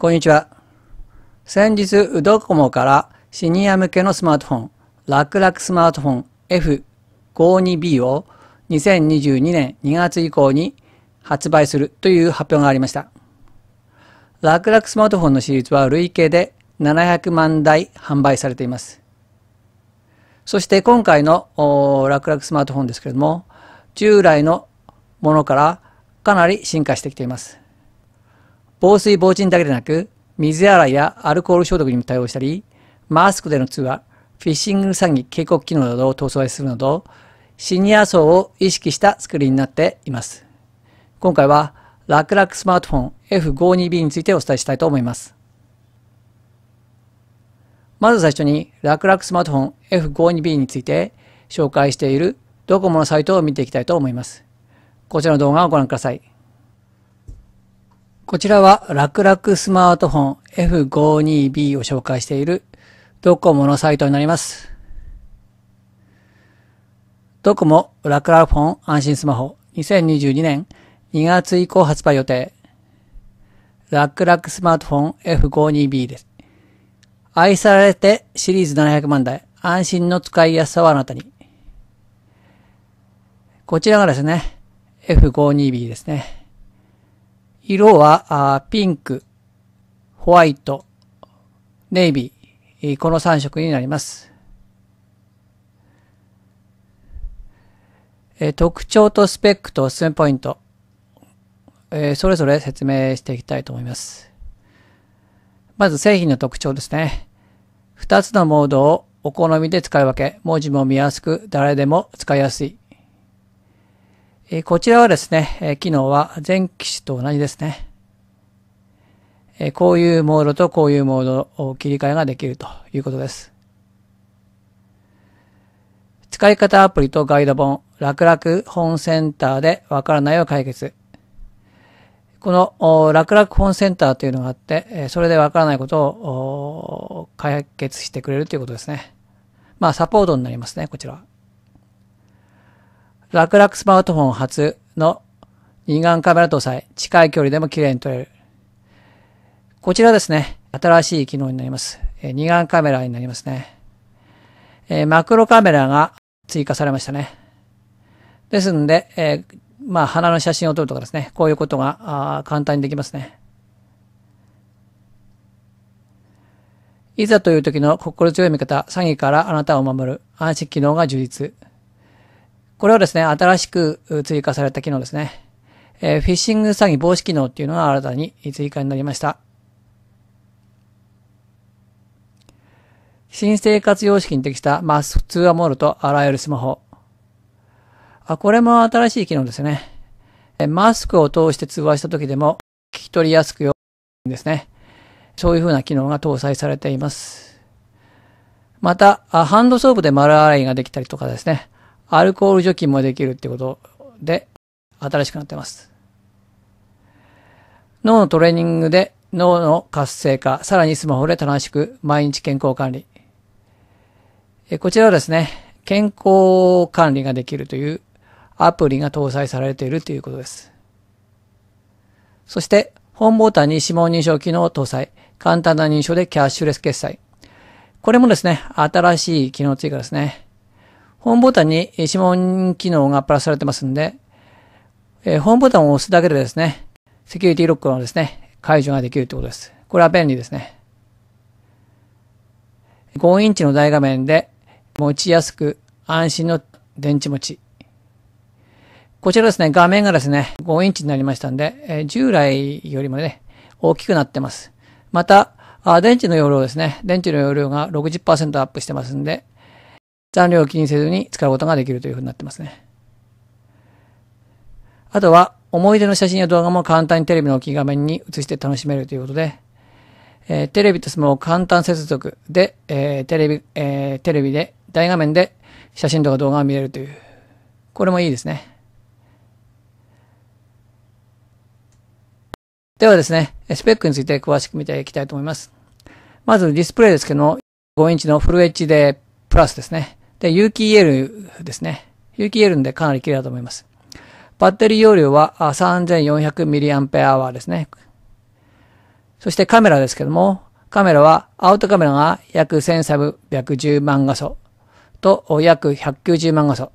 こんにちは。先日、ドコモからシニア向けのスマートフォン、楽々スマートフォン F52B を2022年2月以降に発売するという発表がありました。楽々スマートフォンのシリーズは累計で700万台販売されています。そして今回の楽々スマートフォンですけれども、従来のものからかなり進化してきています。防水防塵だけでなく、水洗いやアルコール消毒にも対応したり、マスクでの通話、フィッシング詐欺警告機能などを搭載するなど、シニア層を意識した作りになっています。今回は、ラクスマートフォン F52B についてお伝えしたいと思います。まず最初に、ラクスマートフォン F52B について紹介しているドコモのサイトを見ていきたいと思います。こちらの動画をご覧ください。こちらは楽々スマートフォン F52B を紹介しているドコモのサイトになります。ドコモ楽々フォン安心スマホ2022年2月以降発売予定。楽々スマートフォン F52B です。愛されてシリーズ700万台安心の使いやすさはあなたに。こちらがですね、F52B ですね。色はピンク、ホワイト、ネイビー、この3色になります。特徴とスペックとおすすめポイント、それぞれ説明していきたいと思います。まず製品の特徴ですね。2つのモードをお好みで使い分け、文字も見やすく誰でも使いやすい。えこちらはですね、え機能は前機種と同じですね。えこういうモードとこういうモードを切り替えができるということです。使い方アプリとガイド本、楽々本センターでわからないを解決。この楽々本センターというのがあって、それでわからないことを解決してくれるということですね。まあ、サポートになりますね、こちらは。楽楽スマートフォン初の二眼カメラ搭載。近い距離でも綺麗に撮れる。こちらですね。新しい機能になります。二眼カメラになりますね。マクロカメラが追加されましたね。ですんで、えー、まあ、花の写真を撮るとかですね。こういうことが簡単にできますね。いざという時の心強い味方、詐欺からあなたを守る。安心機能が充実。これはですね、新しく追加された機能ですね。えー、フィッシング詐欺防止機能っていうのが新たに追加になりました。新生活様式に適した、まあ、通話モールとあらゆるスマホ。あ、これも新しい機能ですね。え、マスクを通して通話した時でも聞き取りやすくよですね。そういう風な機能が搭載されています。また、ハンドソープで丸洗いができたりとかですね。アルコール除菌もできるってことで、新しくなってます。脳のトレーニングで脳の活性化、さらにスマホで楽しく毎日健康管理。えこちらはですね、健康管理ができるというアプリが搭載されているということです。そして、本ボタンに指紋認証機能を搭載。簡単な認証でキャッシュレス決済。これもですね、新しい機能追加ですね。ホームボタンに指紋機能がプラスされてますんで、えー、ホームボタンを押すだけでですね、セキュリティロックのですね、解除ができるということです。これは便利ですね。5インチの大画面で持ちやすく安心の電池持ち。こちらですね、画面がですね、5インチになりましたんで、えー、従来よりもね、大きくなってます。また、あ電池の容量ですね、電池の容量が60%アップしてますんで、残量を気にせずに使うことができるというふうになってますね。あとは、思い出の写真や動画も簡単にテレビの大きい画面に映して楽しめるということで、えー、テレビとスマホを簡単接続で、えー、テレビ、えー、テレビで、大画面で写真とか動画が見れるという。これもいいですね。ではですね、スペックについて詳しく見ていきたいと思います。まずディスプレイですけども、5インチのフル HD プラスですね。で、有機 EL ですね。有機 EL でかなり綺麗だと思います。バッテリー容量は 3400mAh ですね。そしてカメラですけども、カメラはアウトカメラが約1310万画素と約190万画素。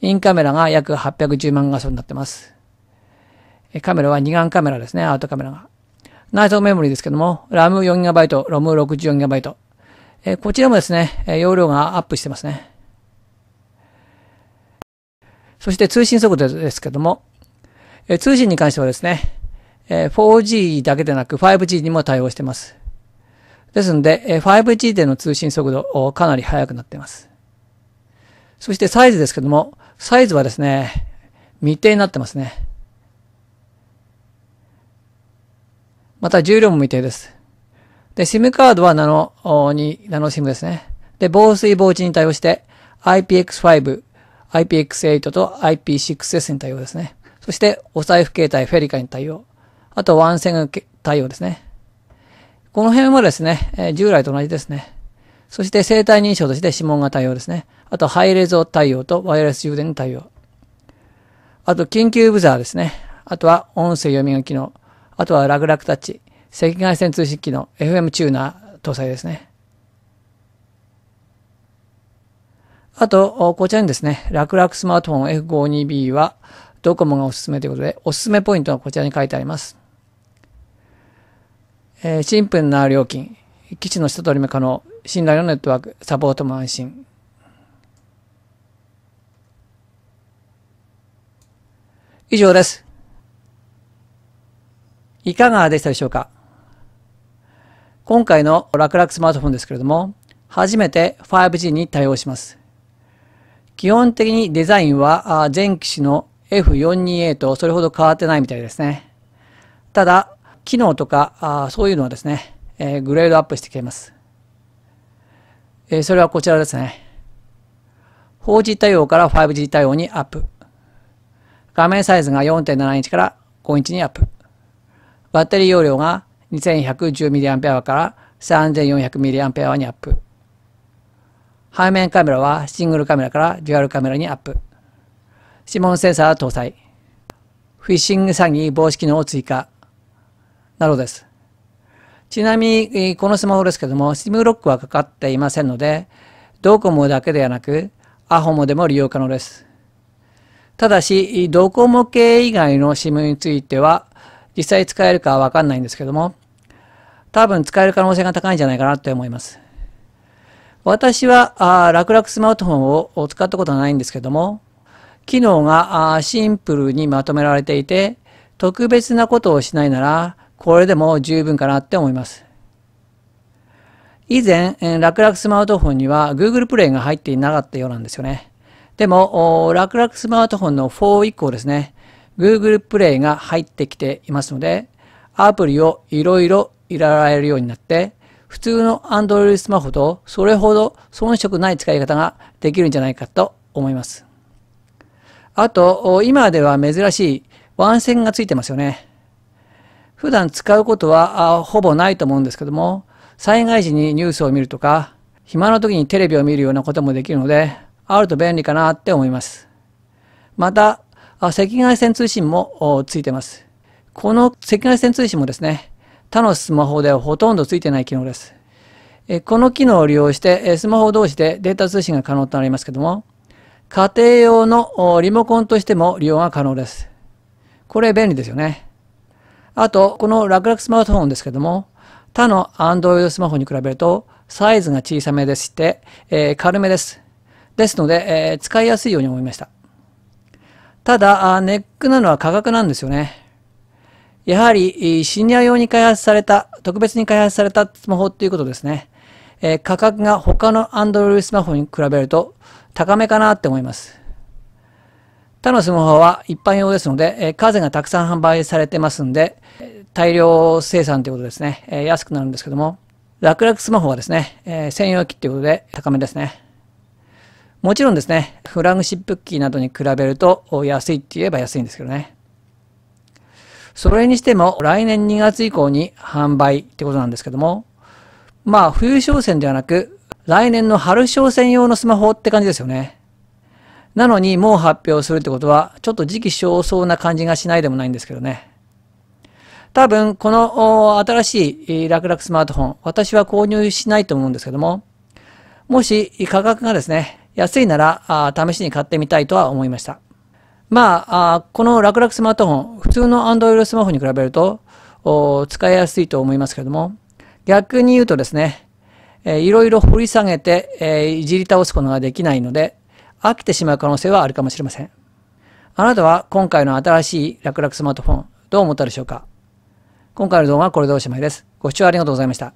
インカメラが約810万画素になってます。カメラは2眼カメラですね、アウトカメラが。内蔵メモリですけども、RAM4GB、ROM64GB。こちらもですね、容量がアップしてますね。そして通信速度ですけども、え通信に関してはですね、え 4G だけでなく 5G にも対応してます。ですので、え 5G での通信速度かなり速くなっています。そしてサイズですけども、サイズはですね、未定になってますね。また重量も未定です。で、SIM カードはナノに、ナノ SIM ですね。で、防水防塵に対応して IPX5 IPX8 と IP6S に対応ですね。そして、お財布携帯フェリカに対応。あと、ワンセグ対応ですね。この辺はですね、え従来と同じですね。そして、生体認証として指紋が対応ですね。あと、ハイレゾ対応とワイヤレス充電に対応。あと、緊急ブザーですね。あとは、音声読み書き機能。あとは、ラグラクタッチ。赤外線通信機能。FM チューナー搭載ですね。あと、こちらにですね、楽々スマートフォン F52B は、ドコモがおすすめということで、おすすめポイントはこちらに書いてあります。えー、シンプルな料金、基地の下取り目可能、信頼のネットワーク、サポートも安心。以上です。いかがでしたでしょうか今回の楽々スマートフォンですけれども、初めて 5G に対応します。基本的にデザインは前機種の f 4 2 a とそれほど変わってないみたいですね。ただ、機能とかそういうのはですね、えグレードアップしてきています。えそれはこちらですね。4G 対応から 5G 対応にアップ。画面サイズが4.7インチから5インチにアップ。バッテリー容量が 2110mAh から 3400mAh にアップ。背面カメラはシングルカメラからデュアルカメラにアップ。指紋センサー搭載。フィッシング詐欺防止機能を追加。などです。ちなみに、このスマホですけども、SIM ロックはかかっていませんので、ドコモだけではなく、アホモでも利用可能です。ただし、ドコモ系以外の SIM については、実際使えるかはわかんないんですけども、多分使える可能性が高いんじゃないかなと思います。私は楽々スマートフォンを使ったことはないんですけども、機能がシンプルにまとめられていて、特別なことをしないなら、これでも十分かなって思います。以前、楽々スマートフォンには Google Play が入っていなかったようなんですよね。でも、楽々スマートフォンの4以降ですね、Google Play が入ってきていますので、アプリをいろいろ入れられるようになって、普通の Android スマホとそれほど遜色ない使い方ができるんじゃないかと思います。あと、今では珍しいワン線がついてますよね。普段使うことはほぼないと思うんですけども、災害時にニュースを見るとか、暇な時にテレビを見るようなこともできるので、あると便利かなって思います。また、赤外線通信もついてます。この赤外線通信もですね、他のスマホではほとんどついてない機能です。この機能を利用して、スマホ同士でデータ通信が可能となりますけども、家庭用のリモコンとしても利用が可能です。これ便利ですよね。あと、この楽々スマートフォンですけども、他の Android スマホに比べるとサイズが小さめでして、えー、軽めです。ですので、えー、使いやすいように思いました。ただ、ネックなのは価格なんですよね。やはりシニア用に開発された、特別に開発されたスマホっていうことですね。えー、価格が他の Android スマホに比べると高めかなって思います。他のスマホは一般用ですので、えー、数がたくさん販売されてますんで、大量生産ということですね、えー、安くなるんですけども、楽々スマホはですね、え専用機ということで高めですね。もちろんですね、フラグシップ機などに比べると安いって言えば安いんですけどね。それにしても来年2月以降に販売ってことなんですけども、まあ冬商戦ではなく、来年の春商戦用のスマホって感じですよね。なのにもう発表するってことは、ちょっと時期尚早な感じがしないでもないんですけどね。多分、この新しい楽々スマートフォン、私は購入しないと思うんですけども、もし価格がですね、安いなら試しに買ってみたいとは思いました。まあ、あこの楽々スマートフォン、普通の Android スマホに比べると使いやすいと思いますけども、逆に言うとですね、えいろいろ掘り下げて、えー、いじり倒すことができないので、飽きてしまう可能性はあるかもしれません。あなたは今回の新しい楽々スマートフォン、どう思ったでしょうか今回の動画はこれでおしまいです。ご視聴ありがとうございました。